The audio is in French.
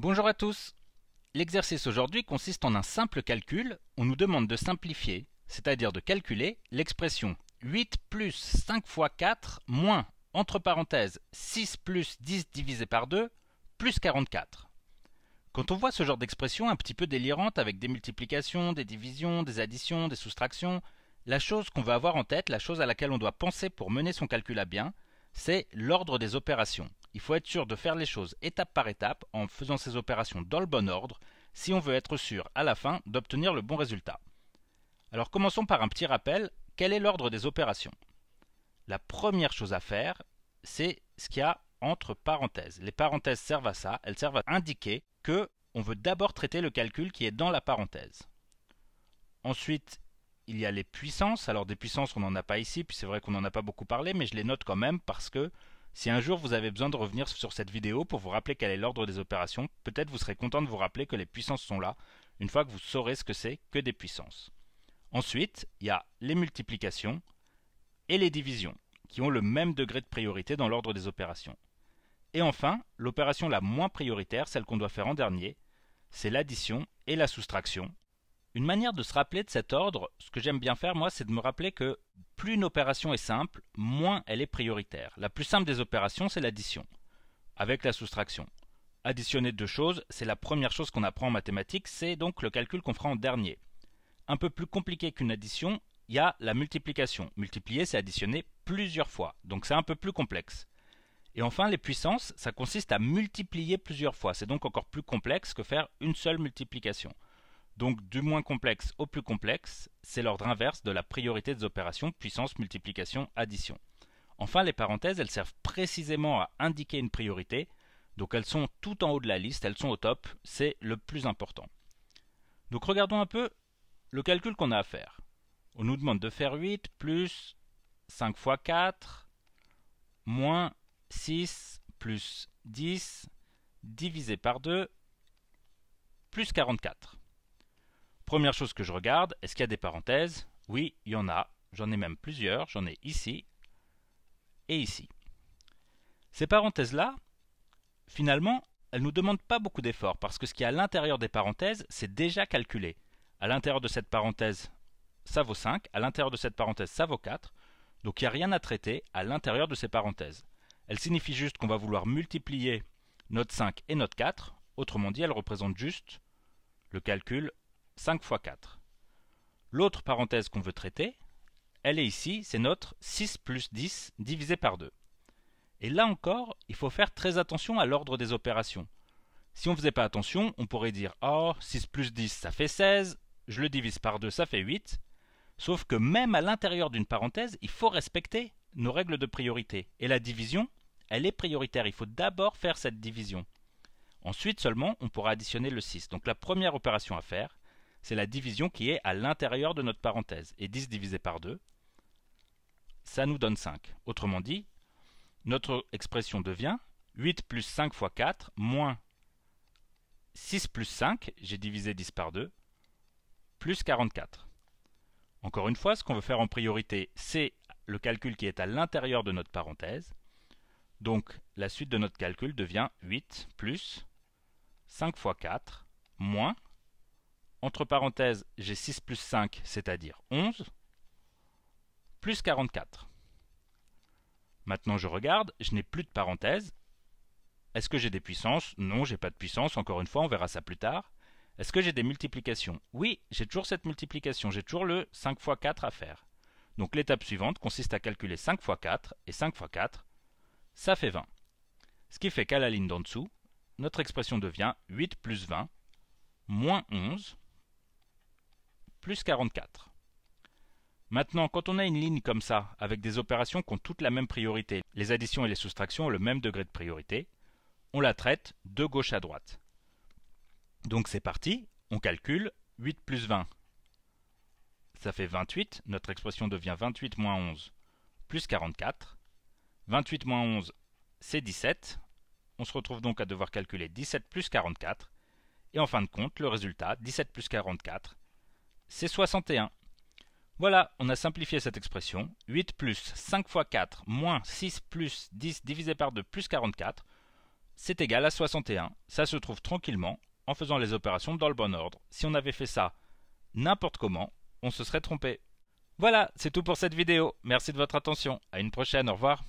Bonjour à tous L'exercice aujourd'hui consiste en un simple calcul. On nous demande de simplifier, c'est-à-dire de calculer l'expression 8 plus 5 fois 4 moins, entre parenthèses, 6 plus 10 divisé par 2, plus 44. Quand on voit ce genre d'expression un petit peu délirante avec des multiplications, des divisions, des additions, des soustractions, la chose qu'on va avoir en tête, la chose à laquelle on doit penser pour mener son calcul à bien, c'est l'ordre des opérations. Il faut être sûr de faire les choses étape par étape en faisant ces opérations dans le bon ordre si on veut être sûr à la fin d'obtenir le bon résultat. Alors commençons par un petit rappel, quel est l'ordre des opérations La première chose à faire, c'est ce qu'il y a entre parenthèses. Les parenthèses servent à ça, elles servent à indiquer que on veut d'abord traiter le calcul qui est dans la parenthèse. Ensuite, il y a les puissances. Alors des puissances, on n'en a pas ici, puis c'est vrai qu'on n'en a pas beaucoup parlé, mais je les note quand même parce que si un jour vous avez besoin de revenir sur cette vidéo pour vous rappeler quel est l'ordre des opérations, peut-être vous serez content de vous rappeler que les puissances sont là, une fois que vous saurez ce que c'est que des puissances. Ensuite, il y a les multiplications et les divisions, qui ont le même degré de priorité dans l'ordre des opérations. Et enfin, l'opération la moins prioritaire, celle qu'on doit faire en dernier, c'est l'addition et la soustraction, une manière de se rappeler de cet ordre, ce que j'aime bien faire moi, c'est de me rappeler que plus une opération est simple, moins elle est prioritaire. La plus simple des opérations, c'est l'addition, avec la soustraction. Additionner deux choses, c'est la première chose qu'on apprend en mathématiques, c'est donc le calcul qu'on fera en dernier. Un peu plus compliqué qu'une addition, il y a la multiplication. Multiplier, c'est additionner plusieurs fois, donc c'est un peu plus complexe. Et enfin, les puissances, ça consiste à multiplier plusieurs fois, c'est donc encore plus complexe que faire une seule multiplication. Donc du moins complexe au plus complexe, c'est l'ordre inverse de la priorité des opérations puissance, multiplication, addition. Enfin, les parenthèses, elles servent précisément à indiquer une priorité, donc elles sont tout en haut de la liste, elles sont au top, c'est le plus important. Donc regardons un peu le calcul qu'on a à faire. On nous demande de faire 8 plus 5 fois 4 moins 6 plus 10 divisé par 2 plus 44. Première chose que je regarde, est-ce qu'il y a des parenthèses Oui, il y en a. J'en ai même plusieurs. J'en ai ici et ici. Ces parenthèses-là, finalement, elles ne nous demandent pas beaucoup d'efforts parce que ce qui est à l'intérieur des parenthèses, c'est déjà calculé. À l'intérieur de cette parenthèse, ça vaut 5. À l'intérieur de cette parenthèse, ça vaut 4. Donc il n'y a rien à traiter à l'intérieur de ces parenthèses. Elle signifie juste qu'on va vouloir multiplier notre 5 et notre 4. Autrement dit, elle représente juste le calcul 5 fois 4. L'autre parenthèse qu'on veut traiter, elle est ici, c'est notre 6 plus 10 divisé par 2. Et là encore, il faut faire très attention à l'ordre des opérations. Si on ne faisait pas attention, on pourrait dire « Oh, 6 plus 10, ça fait 16, je le divise par 2, ça fait 8 ». Sauf que même à l'intérieur d'une parenthèse, il faut respecter nos règles de priorité. Et la division, elle est prioritaire, il faut d'abord faire cette division. Ensuite seulement, on pourra additionner le 6. Donc la première opération à faire, c'est la division qui est à l'intérieur de notre parenthèse. Et 10 divisé par 2, ça nous donne 5. Autrement dit, notre expression devient 8 plus 5 fois 4 moins 6 plus 5, j'ai divisé 10 par 2, plus 44. Encore une fois, ce qu'on veut faire en priorité, c'est le calcul qui est à l'intérieur de notre parenthèse. Donc la suite de notre calcul devient 8 plus 5 fois 4 moins entre parenthèses, j'ai 6 plus 5, c'est-à-dire 11, plus 44. Maintenant, je regarde, je n'ai plus de parenthèses. Est-ce que j'ai des puissances Non, j'ai pas de puissance, encore une fois, on verra ça plus tard. Est-ce que j'ai des multiplications Oui, j'ai toujours cette multiplication, j'ai toujours le 5 x 4 à faire. Donc l'étape suivante consiste à calculer 5 x 4, et 5 x 4, ça fait 20. Ce qui fait qu'à la ligne d'en dessous, notre expression devient 8 plus 20, moins 11, plus 44. Maintenant, quand on a une ligne comme ça, avec des opérations qui ont toutes la même priorité, les additions et les soustractions ont le même degré de priorité, on la traite de gauche à droite. Donc c'est parti, on calcule 8 plus 20. Ça fait 28, notre expression devient 28 moins 11 plus 44. 28 moins 11, c'est 17. On se retrouve donc à devoir calculer 17 plus 44. Et en fin de compte, le résultat, 17 plus 44, c'est 61. Voilà, on a simplifié cette expression. 8 plus 5 fois 4 moins 6 plus 10 divisé par 2 plus 44, c'est égal à 61. Ça se trouve tranquillement en faisant les opérations dans le bon ordre. Si on avait fait ça n'importe comment, on se serait trompé. Voilà, c'est tout pour cette vidéo. Merci de votre attention. À une prochaine, au revoir.